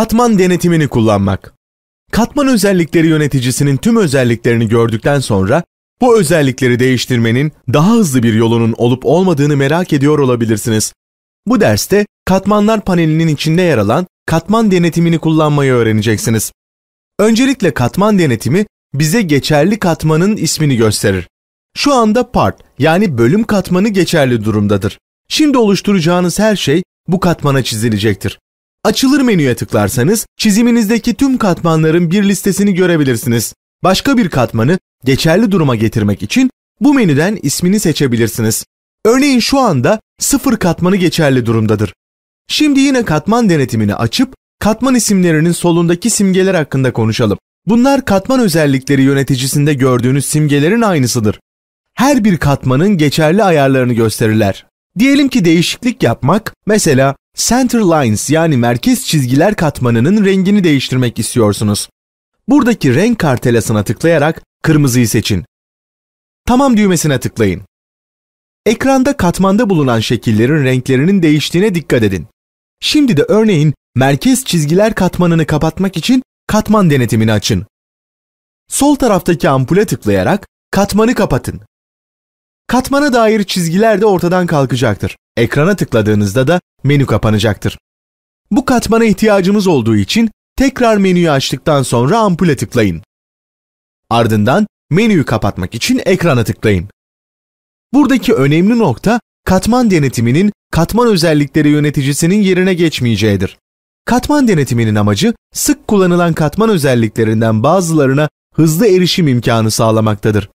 Katman denetimini kullanmak. Katman özellikleri yöneticisinin tüm özelliklerini gördükten sonra bu özellikleri değiştirmenin daha hızlı bir yolunun olup olmadığını merak ediyor olabilirsiniz. Bu derste katmanlar panelinin içinde yer alan katman denetimini kullanmayı öğreneceksiniz. Öncelikle katman denetimi bize geçerli katmanın ismini gösterir. Şu anda part yani bölüm katmanı geçerli durumdadır. Şimdi oluşturacağınız her şey bu katmana çizilecektir. Açılır menüye tıklarsanız çiziminizdeki tüm katmanların bir listesini görebilirsiniz. Başka bir katmanı geçerli duruma getirmek için bu menüden ismini seçebilirsiniz. Örneğin şu anda sıfır katmanı geçerli durumdadır. Şimdi yine katman denetimini açıp katman isimlerinin solundaki simgeler hakkında konuşalım. Bunlar katman özellikleri yöneticisinde gördüğünüz simgelerin aynısıdır. Her bir katmanın geçerli ayarlarını gösterirler. Diyelim ki değişiklik yapmak, mesela center lines yani merkez çizgiler katmanının rengini değiştirmek istiyorsunuz. Buradaki renk kartelasına tıklayarak kırmızıyı seçin. Tamam düğmesine tıklayın. Ekranda katmanda bulunan şekillerin renklerinin değiştiğine dikkat edin. Şimdi de örneğin merkez çizgiler katmanını kapatmak için katman denetimini açın. Sol taraftaki ampule tıklayarak katmanı kapatın. Katmana dair çizgiler de ortadan kalkacaktır. Ekrana tıkladığınızda da menü kapanacaktır. Bu katmana ihtiyacımız olduğu için tekrar menüyü açtıktan sonra ampule tıklayın. Ardından menüyü kapatmak için ekrana tıklayın. Buradaki önemli nokta katman denetiminin katman özellikleri yöneticisinin yerine geçmeyeceğidir. Katman denetiminin amacı sık kullanılan katman özelliklerinden bazılarına hızlı erişim imkanı sağlamaktadır.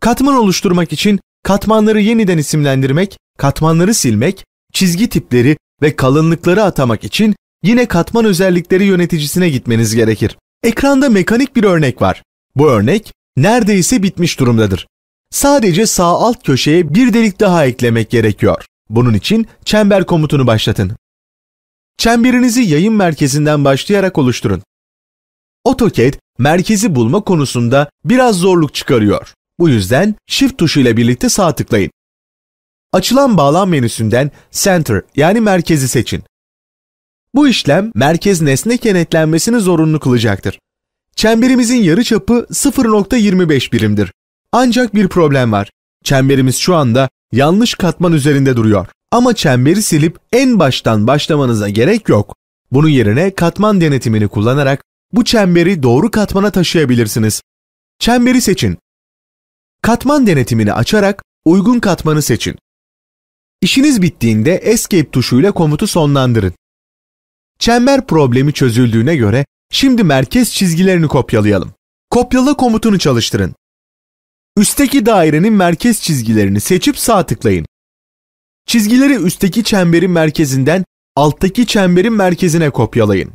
Katman oluşturmak için katmanları yeniden isimlendirmek, katmanları silmek, çizgi tipleri ve kalınlıkları atamak için yine katman özellikleri yöneticisine gitmeniz gerekir. Ekranda mekanik bir örnek var. Bu örnek neredeyse bitmiş durumdadır. Sadece sağ alt köşeye bir delik daha eklemek gerekiyor. Bunun için çember komutunu başlatın. Çemberinizi yayın merkezinden başlayarak oluşturun. AutoCAD merkezi bulma konusunda biraz zorluk çıkarıyor. Bu yüzden Shift tuşu ile birlikte sağ tıklayın. Açılan bağlam menüsünden Center yani merkezi seçin. Bu işlem merkez nesne kenetlenmesini zorunlu kılacaktır. Çemberimizin yarı çapı 0.25 birimdir. Ancak bir problem var. Çemberimiz şu anda yanlış katman üzerinde duruyor. Ama çemberi silip en baştan başlamanıza gerek yok. Bunun yerine katman denetimini kullanarak bu çemberi doğru katmana taşıyabilirsiniz. Çemberi seçin katman denetimini açarak uygun katmanı seçin. İşiniz bittiğinde Escape tuşuyla komutu sonlandırın. Çember problemi çözüldüğüne göre şimdi merkez çizgilerini kopyalayalım. Kopyala komutunu çalıştırın. Üstteki dairenin merkez çizgilerini seçip sağ tıklayın. Çizgileri üstteki çemberin merkezinden alttaki çemberin merkezine kopyalayın.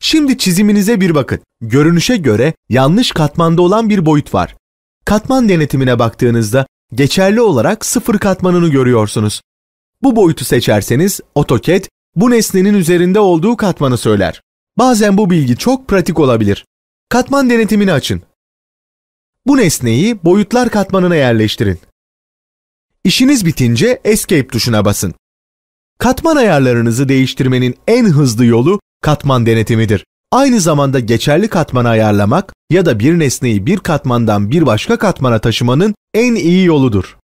Şimdi çiziminize bir bakın. Görünüşe göre yanlış katmanda olan bir boyut var katman denetimine baktığınızda geçerli olarak sıfır katmanını görüyorsunuz. Bu boyutu seçerseniz AutoCAD bu nesnenin üzerinde olduğu katmanı söyler. Bazen bu bilgi çok pratik olabilir. Katman denetimini açın. Bu nesneyi boyutlar katmanına yerleştirin. İşiniz bitince Escape tuşuna basın. Katman ayarlarınızı değiştirmenin en hızlı yolu katman denetimidir aynı zamanda geçerli katmanı ayarlamak ya da bir nesneyi bir katmandan bir başka katmana taşımanın en iyi yoludur.